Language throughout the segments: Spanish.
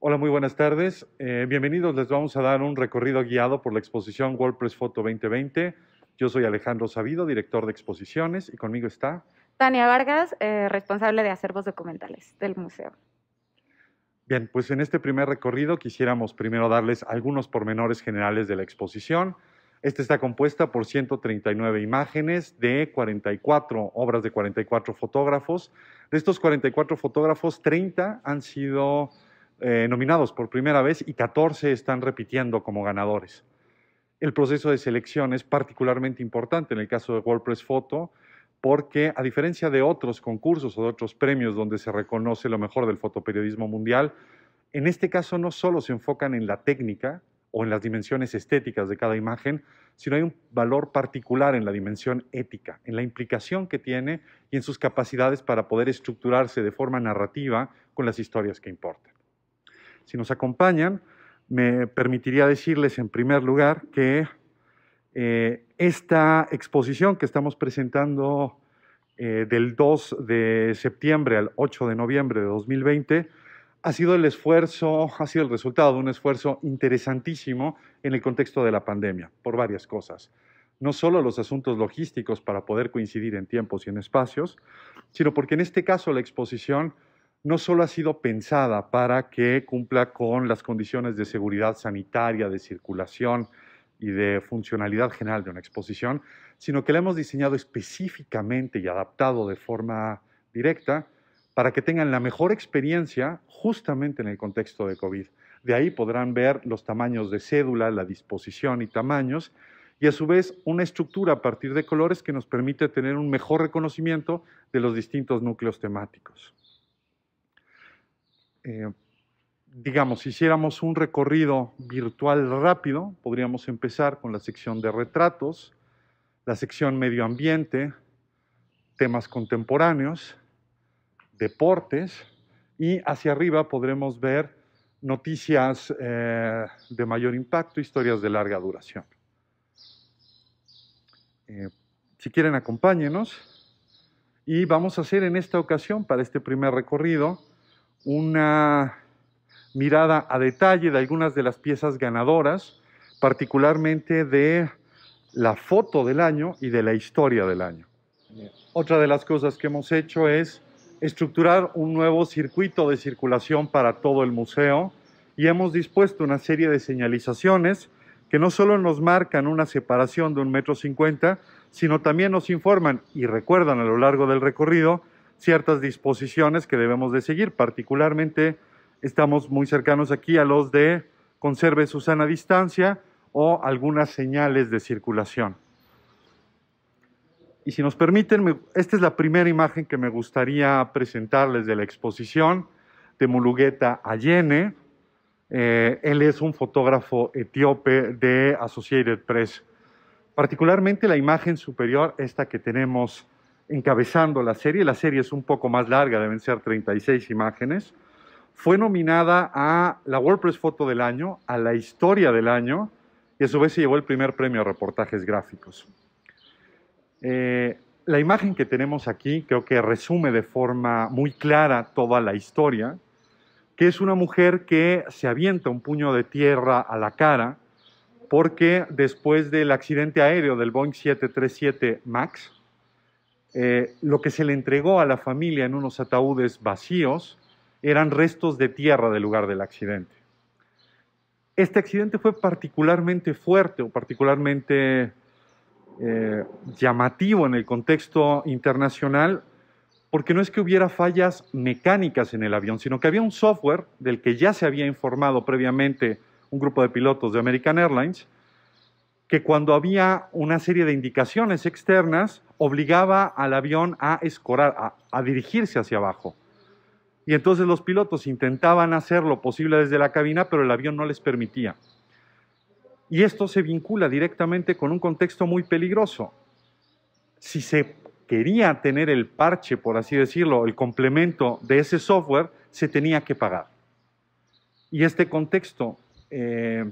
Hola, muy buenas tardes. Eh, bienvenidos. Les vamos a dar un recorrido guiado por la exposición WordPress Photo 2020. Yo soy Alejandro Sabido, director de exposiciones, y conmigo está... Tania Vargas, eh, responsable de acervos documentales del museo. Bien, pues en este primer recorrido quisiéramos primero darles algunos pormenores generales de la exposición. Esta está compuesta por 139 imágenes de 44 obras de 44 fotógrafos. De estos 44 fotógrafos, 30 han sido eh, nominados por primera vez y 14 están repitiendo como ganadores. El proceso de selección es particularmente importante en el caso de WordPress Photo porque a diferencia de otros concursos o de otros premios donde se reconoce lo mejor del fotoperiodismo mundial, en este caso no solo se enfocan en la técnica o en las dimensiones estéticas de cada imagen, sino hay un valor particular en la dimensión ética, en la implicación que tiene y en sus capacidades para poder estructurarse de forma narrativa con las historias que importan. Si nos acompañan, me permitiría decirles en primer lugar que eh, esta exposición que estamos presentando eh, del 2 de septiembre al 8 de noviembre de 2020 ha sido el esfuerzo, ha sido el resultado de un esfuerzo interesantísimo en el contexto de la pandemia, por varias cosas. No solo los asuntos logísticos para poder coincidir en tiempos y en espacios, sino porque en este caso la exposición no solo ha sido pensada para que cumpla con las condiciones de seguridad sanitaria, de circulación y de funcionalidad general de una exposición, sino que la hemos diseñado específicamente y adaptado de forma directa para que tengan la mejor experiencia justamente en el contexto de COVID. De ahí podrán ver los tamaños de cédula, la disposición y tamaños, y a su vez una estructura a partir de colores que nos permite tener un mejor reconocimiento de los distintos núcleos temáticos. Eh, digamos, si hiciéramos un recorrido virtual rápido, podríamos empezar con la sección de retratos, la sección medio ambiente, temas contemporáneos, deportes, y hacia arriba podremos ver noticias eh, de mayor impacto, historias de larga duración. Eh, si quieren, acompáñenos. Y vamos a hacer en esta ocasión, para este primer recorrido, una mirada a detalle de algunas de las piezas ganadoras, particularmente de la foto del año y de la historia del año. Otra de las cosas que hemos hecho es estructurar un nuevo circuito de circulación para todo el museo y hemos dispuesto una serie de señalizaciones que no solo nos marcan una separación de un metro cincuenta, sino también nos informan y recuerdan a lo largo del recorrido ciertas disposiciones que debemos de seguir. Particularmente estamos muy cercanos aquí a los de conserve su sana distancia o algunas señales de circulación. Y si nos permiten, esta es la primera imagen que me gustaría presentarles de la exposición de Mulugeta Allene, eh, él es un fotógrafo etíope de Associated Press. Particularmente la imagen superior, esta que tenemos encabezando la serie, la serie es un poco más larga, deben ser 36 imágenes, fue nominada a la WordPress Foto del Año, a la Historia del Año, y a su vez se llevó el primer premio a reportajes gráficos. Eh, la imagen que tenemos aquí creo que resume de forma muy clara toda la historia, que es una mujer que se avienta un puño de tierra a la cara porque después del accidente aéreo del Boeing 737 MAX, eh, lo que se le entregó a la familia en unos ataúdes vacíos eran restos de tierra del lugar del accidente. Este accidente fue particularmente fuerte o particularmente eh, llamativo en el contexto internacional porque no es que hubiera fallas mecánicas en el avión, sino que había un software del que ya se había informado previamente un grupo de pilotos de American Airlines, que cuando había una serie de indicaciones externas, obligaba al avión a escorar, a, dirigirse hacia abajo. Y entonces los pilotos intentaban hacer lo posible desde la cabina, pero el avión no les permitía. Y esto se vincula directamente con un contexto muy peligroso. Si se quería tener el parche, por así decirlo, el complemento de ese software, se tenía que pagar. Y este contexto eh,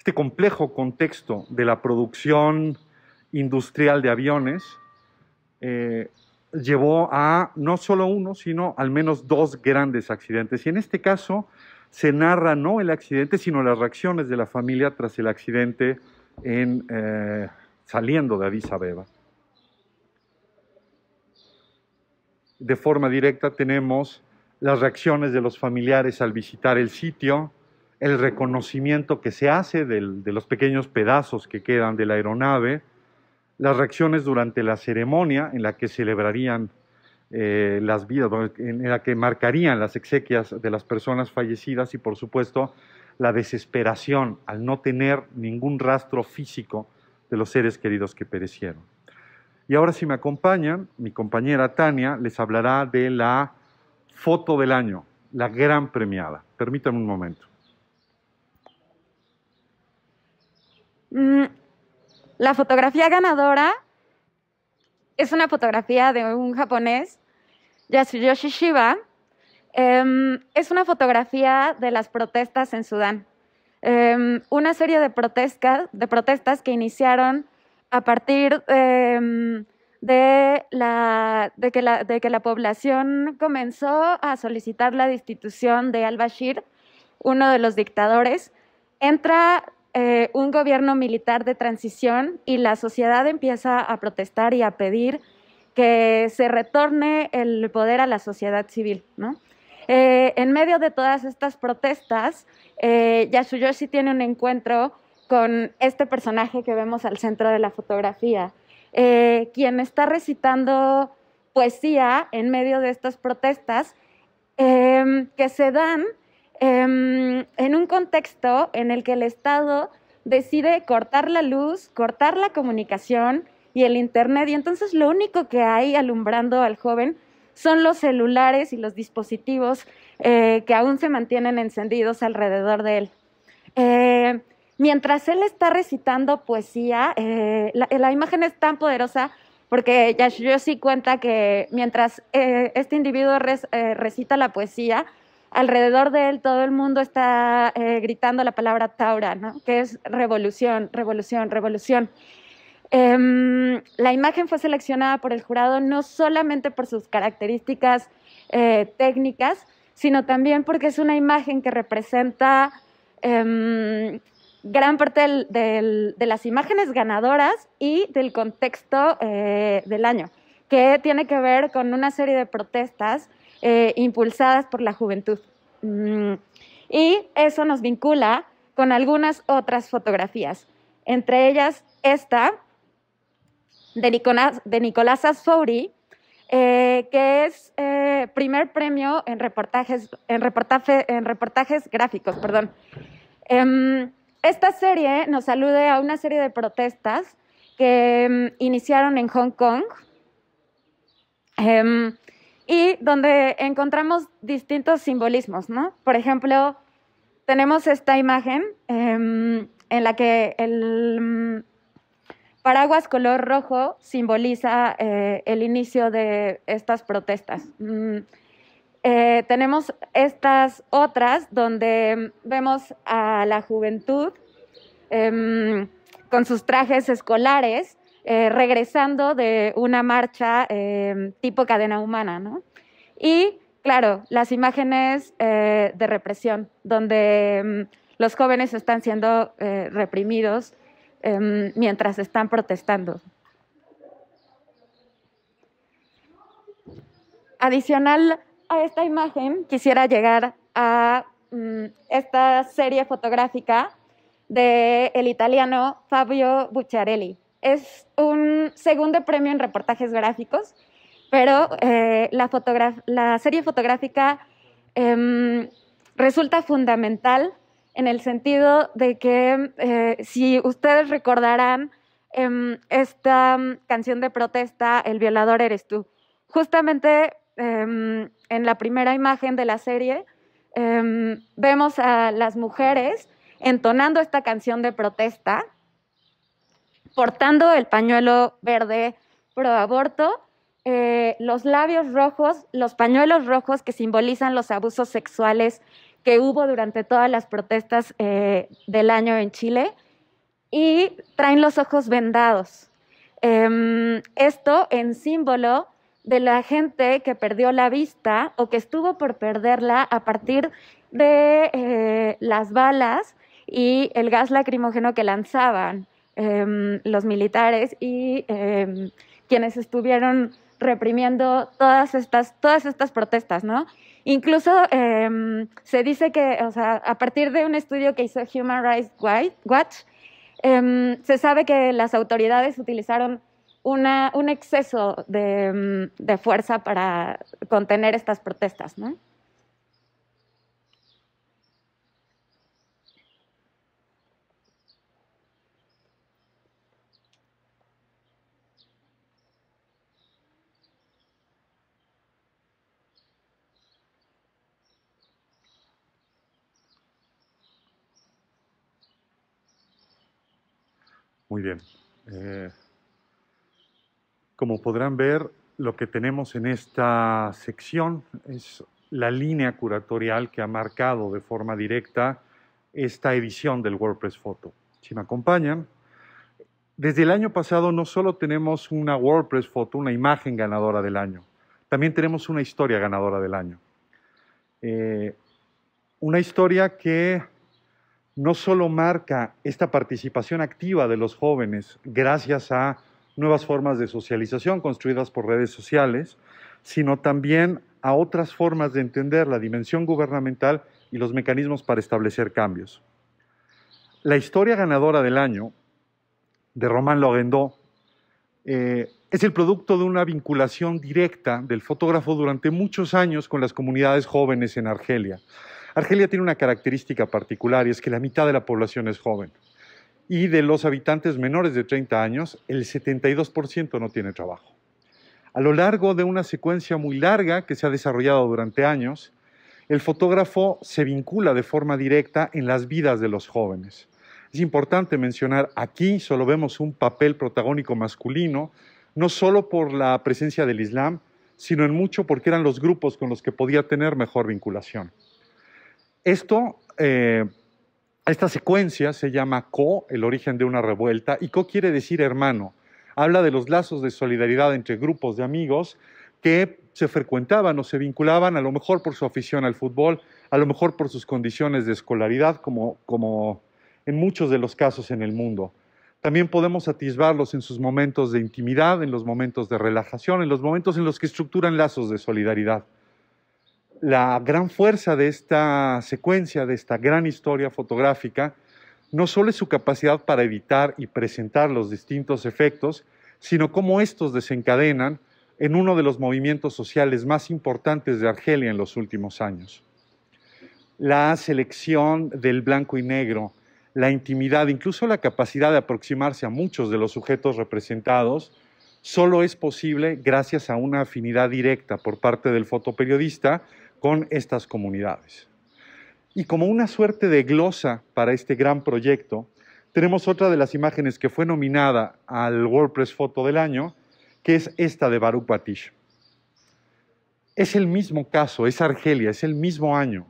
este complejo contexto de la producción industrial de aviones eh, llevó a no solo uno, sino al menos dos grandes accidentes. Y en este caso se narra no el accidente, sino las reacciones de la familia tras el accidente en, eh, saliendo de Addis Abeba. De forma directa tenemos las reacciones de los familiares al visitar el sitio, el reconocimiento que se hace de los pequeños pedazos que quedan de la aeronave, las reacciones durante la ceremonia en la que celebrarían eh, las vidas, en la que marcarían las exequias de las personas fallecidas y por supuesto la desesperación al no tener ningún rastro físico de los seres queridos que perecieron. Y ahora si me acompañan, mi compañera Tania les hablará de la foto del año, la gran premiada. Permítanme un momento. Mm, la fotografía ganadora es una fotografía de un japonés, Yasuyoshi Shiba. Em, es una fotografía de las protestas en Sudán. Em, una serie de, protestas, que iniciaron a partir em, de, de, que la, de que la población comenzó a solicitar la destitución de al-Bashir, uno de los dictadores. Entra eh, un gobierno militar de transición y la sociedad empieza a protestar y a pedir que se retorne el poder a la sociedad civil, ¿no? Eh, en medio de todas estas protestas, eh, Yasuyoshi tiene un encuentro con este personaje que vemos al centro de la fotografía, eh, quien está recitando poesía en medio de estas protestas que se dan Em, en un contexto en el que el Estado decide cortar la luz, cortar la comunicación y el Internet, y entonces lo único que hay alumbrando al joven son los celulares y los dispositivos eh, que aún se mantienen encendidos alrededor de él. Eh, mientras él está recitando poesía, eh, la, imagen es tan poderosa porque sí cuenta que mientras este individuo recita la poesía, alrededor de él todo el mundo está eh, gritando la palabra Taura, que es revolución, revolución, revolución. Em, la imagen fue seleccionada por el jurado no solamente por sus características eh, técnicas, sino también porque es una imagen que representa em, gran parte de las imágenes ganadoras y del contexto eh, del año, que tiene que ver con una serie de protestas eh, impulsadas por la juventud. Mm, y eso nos vincula con algunas otras fotografías, entre ellas esta de, Nicolás, de Asfouri, eh, que es eh, primer premio en reportajes, en reportajes gráficos. Em, esta serie nos alude a una serie de protestas que mm, iniciaron en Hong Kong em, y donde encontramos distintos simbolismos, ¿no? Por ejemplo, tenemos esta imagen em, en la que el paraguas color rojo simboliza eh, el inicio de estas protestas. Mm, eh, tenemos estas otras donde vemos a la juventud em, con sus trajes escolares eh, regresando de una marcha eh, tipo cadena humana, Y claro, las imágenes eh, de represión, donde mm, los jóvenes están siendo reprimidos em, mientras están protestando. Adicional a esta imagen, quisiera llegar a mm, esta serie fotográfica del italiano Fabio Bucciarelli es un segundo premio en reportajes gráficos, pero eh, la, serie fotográfica em, resulta fundamental en el sentido de que eh, si ustedes recordarán em, esta canción de protesta, El violador eres tú, justamente em, en la primera imagen de la serie vemos a las mujeres entonando esta canción de protesta portando el pañuelo verde pro aborto, eh, los labios rojos, los pañuelos rojos que simbolizan los abusos sexuales que hubo durante todas las protestas eh, del año en Chile, y traen los ojos vendados. Em, esto en símbolo de la gente que perdió la vista o que estuvo por perderla a partir de eh, las balas y el gas lacrimógeno que lanzaban. Em, los militares y em, quienes estuvieron reprimiendo todas estas, todas estas protestas, ¿no? Incluso em, se dice que, o sea, a partir de un estudio que hizo Human Rights Watch, se sabe que las autoridades utilizaron un exceso de, de fuerza para contener estas protestas, ¿no? Muy bien. Eh, como podrán ver, lo que tenemos en esta sección es la línea curatorial que ha marcado de forma directa esta edición del WordPress Photo. Si me acompañan, desde el año pasado no solo tenemos una WordPress Photo, una imagen ganadora del año, también tenemos una historia ganadora del año. Eh, una historia que no solo marca esta participación activa de los jóvenes gracias a nuevas formas de socialización construidas por redes sociales, sino también a otras formas de entender la dimensión gubernamental y los mecanismos para establecer cambios. La historia ganadora del año, de Román Logendó, eh, es el producto de una vinculación directa del fotógrafo durante muchos años con las comunidades jóvenes en Argelia. Argelia tiene una característica particular y es que la mitad de la población es joven. Y de los habitantes menores de 30 años, el 72% no tiene trabajo. A lo largo de una secuencia muy larga que se ha desarrollado durante años, el fotógrafo se vincula de forma directa en las vidas de los jóvenes. Es importante mencionar, aquí solo vemos un papel protagónico masculino, no solo por la presencia del Islam, sino en mucho porque eran los grupos con los que podía tener mejor vinculación. Esto, eh, esta secuencia se llama Co, el origen de una revuelta, y Co quiere decir hermano. Habla de los lazos de solidaridad entre grupos de amigos que se frecuentaban o se vinculaban a lo mejor por su afición al fútbol, a lo mejor por sus condiciones de escolaridad, como, como en muchos de los casos en el mundo. También podemos atisbarlos en sus momentos de intimidad, en los momentos de relajación, en los momentos en los que estructuran lazos de solidaridad la gran fuerza de esta secuencia, de esta gran historia fotográfica, no solo es su capacidad para editar y presentar los distintos efectos, sino cómo estos desencadenan en uno de los movimientos sociales más importantes de Argelia en los últimos años. La selección del blanco y negro, la intimidad, incluso la capacidad de aproximarse a muchos de los sujetos representados, solo es posible gracias a una afinidad directa por parte del fotoperiodista con estas comunidades. Y como una suerte de glosa para este gran proyecto, tenemos otra de las imágenes que fue nominada al WordPress Foto del Año, que es esta de Baruch Batish. Es el mismo caso, es Argelia, es el mismo año,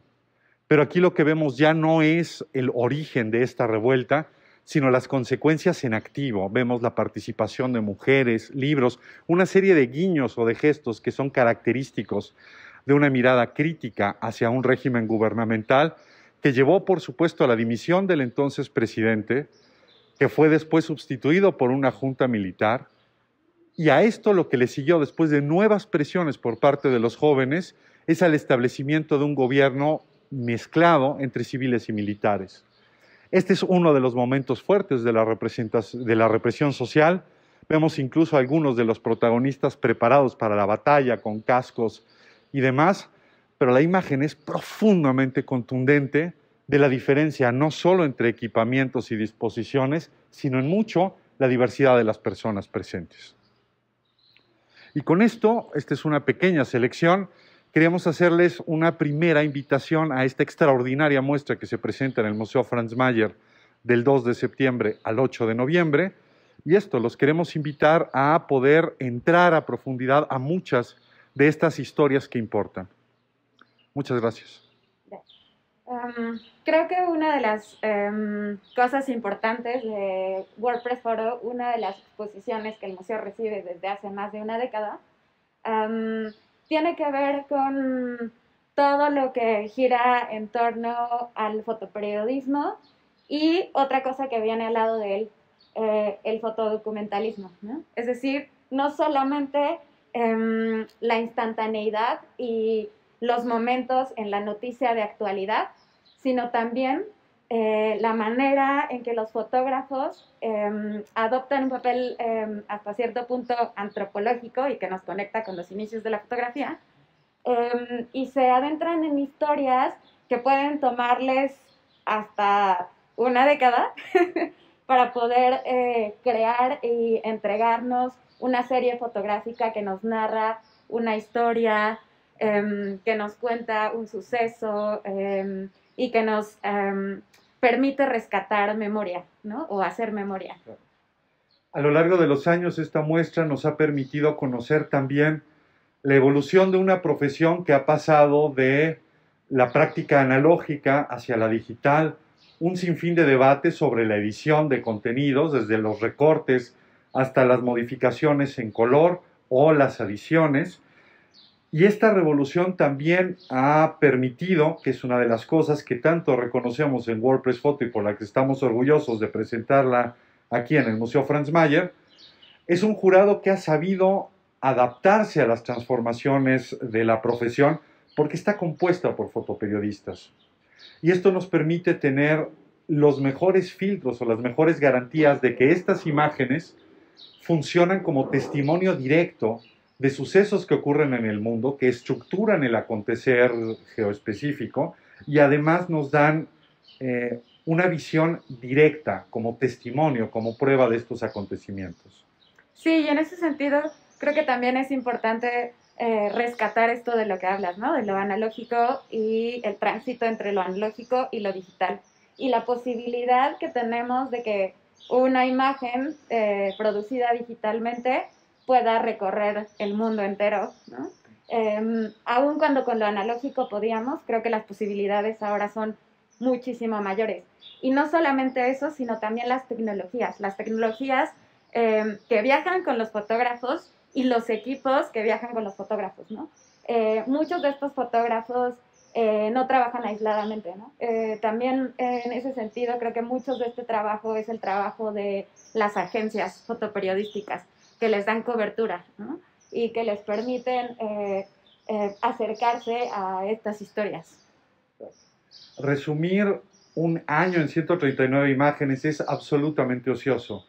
pero aquí lo que vemos ya no es el origen de esta revuelta, sino las consecuencias en activo. Vemos la participación de mujeres, libros, una serie de guiños o de gestos que son característicos de una mirada crítica hacia un régimen gubernamental que llevó, por supuesto, a la dimisión del entonces presidente, que fue después sustituido por una junta militar. Y a esto lo que le siguió después de nuevas presiones por parte de los jóvenes es al establecimiento de un gobierno mezclado entre civiles y militares. Este es uno de los momentos fuertes de la, represión social. Vemos incluso algunos de los protagonistas preparados para la batalla con cascos y demás, pero la imagen es profundamente contundente de la diferencia no solo entre equipamientos y disposiciones, sino en mucho la diversidad de las personas presentes. Y con esto, esta es una pequeña selección, queremos hacerles una primera invitación a esta extraordinaria muestra que se presenta en el Museo Franz Mayer del 2 de septiembre al 8 de noviembre. Y esto, los queremos invitar a poder entrar a profundidad a muchas de estas historias que importan. Muchas gracias. Um, creo que una de las em, cosas importantes de WordPress Photo, una de las exposiciones que el museo recibe desde hace más de una década, em, tiene que ver con todo lo que gira en torno al fotoperiodismo y otra cosa que viene al lado de él, eh, el fotodocumentalismo. ¿no? Es decir, no solamente Em, la instantaneidad y los momentos en la noticia de actualidad, sino también eh, la manera en que los fotógrafos em, adoptan un papel em, hasta cierto punto antropológico y que nos conecta con los inicios de la fotografía, y se adentran en historias que pueden tomarles hasta una década para poder eh, crear y entregarnos una serie fotográfica que nos narra una historia, em, que nos cuenta un suceso em, y que nos em, permite rescatar memoria, ¿no? O hacer memoria. A lo largo de los años esta muestra nos ha permitido conocer también la evolución de una profesión que ha pasado de la práctica analógica hacia la digital, un sinfín de debates sobre la edición de contenidos, desde los recortes hasta las modificaciones en color o las adiciones. Y esta revolución también ha permitido, que es una de las cosas que tanto reconocemos en WordPress Photo y por la que estamos orgullosos de presentarla aquí en el Museo Franz Mayer, es un jurado que ha sabido adaptarse a las transformaciones de la profesión porque está compuesta por fotoperiodistas. Y esto nos permite tener los mejores filtros o las mejores garantías de que estas imágenes funcionan como testimonio directo de sucesos que ocurren en el mundo, que estructuran el acontecer geoespecífico y además nos dan eh, una visión directa como testimonio, como prueba de estos acontecimientos. Sí, y en ese sentido creo que también es importante eh, rescatar esto de lo que hablas, ¿no? De lo analógico y el tránsito entre lo analógico y lo digital. Y la posibilidad que tenemos de que una imagen eh, producida digitalmente pueda recorrer el mundo entero, ¿no? Em, aun cuando con lo analógico podíamos, creo que las posibilidades ahora son muchísimo mayores. Y no solamente eso, sino también las tecnologías. Las tecnologías em, que viajan con los fotógrafos y los equipos que viajan con los fotógrafos, ¿no? Eh, muchos de estos fotógrafos eh, no trabajan aisladamente, ¿no? Eh, también en ese sentido creo que muchos de este trabajo es el trabajo de las agencias fotoperiodísticas que les dan cobertura, Y que les permiten acercarse a estas historias. Resumir un año en 139 imágenes es absolutamente ocioso.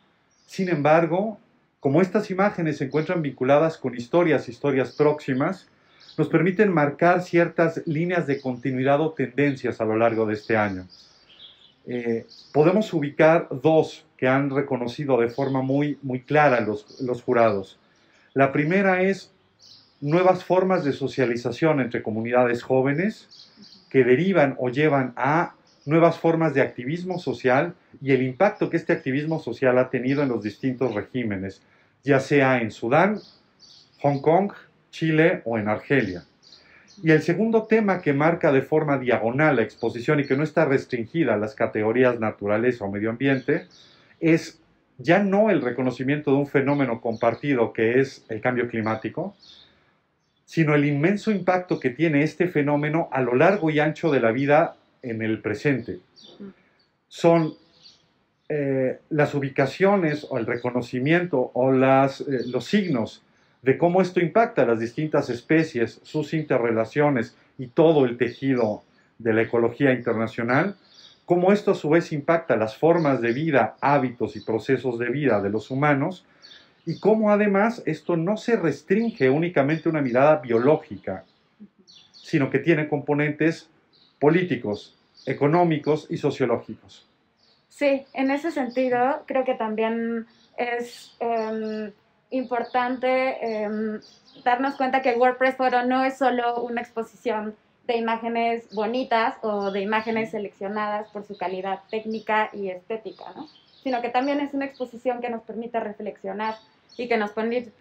Sin embargo, como estas imágenes se encuentran vinculadas con historias, historias próximas, nos permiten marcar ciertas líneas de continuidad o tendencias a lo largo de este año. Eh, podemos ubicar dos que han reconocido de forma muy, muy clara los, los jurados. La primera es nuevas formas de socialización entre comunidades jóvenes que derivan o llevan a nuevas formas de activismo social y el impacto que este activismo social ha tenido en los distintos regímenes, ya sea en Sudán, Hong Kong, Chile o en Argelia. Y el segundo tema que marca de forma diagonal la exposición y que no está restringida a las categorías naturales o medio ambiente es ya no el reconocimiento de un fenómeno compartido que es el cambio climático, sino el inmenso impacto que tiene este fenómeno a lo largo y ancho de la vida en el presente. Son eh, las ubicaciones o el reconocimiento o las, eh, los signos de cómo esto impacta a las distintas especies, sus interrelaciones y todo el tejido de la ecología internacional, cómo esto a su vez impacta las formas de vida, hábitos y procesos de vida de los humanos, y cómo además esto no se restringe únicamente a una mirada biológica, sino que tiene componentes políticos, económicos y sociológicos. Sí, en ese sentido creo que también es em, importante em, darnos cuenta que WordPress Foro no es solo una exposición de imágenes bonitas o de imágenes seleccionadas por su calidad técnica y estética, ¿no? sino que también es una exposición que nos permite reflexionar y que nos,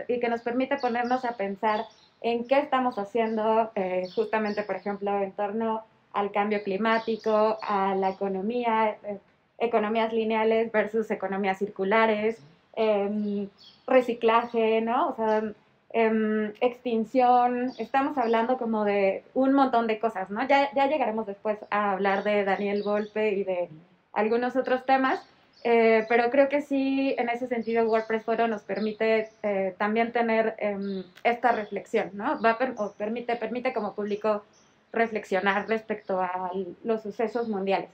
y que nos permite ponernos a pensar en qué estamos haciendo eh, justamente, por ejemplo, en torno al cambio climático, a la economía, eh, economías lineales versus economías circulares, em, reciclaje, ¿no? O sea, em, extinción, estamos hablando como de un montón de cosas, ¿no? Ya, llegaremos después a hablar de Daniel Volpe y de algunos otros temas, eh, pero creo que sí, en ese sentido, WordPress Foro nos permite eh, también tener em, esta reflexión, ¿no? Va permite, permite como público reflexionar respecto a los sucesos mundiales.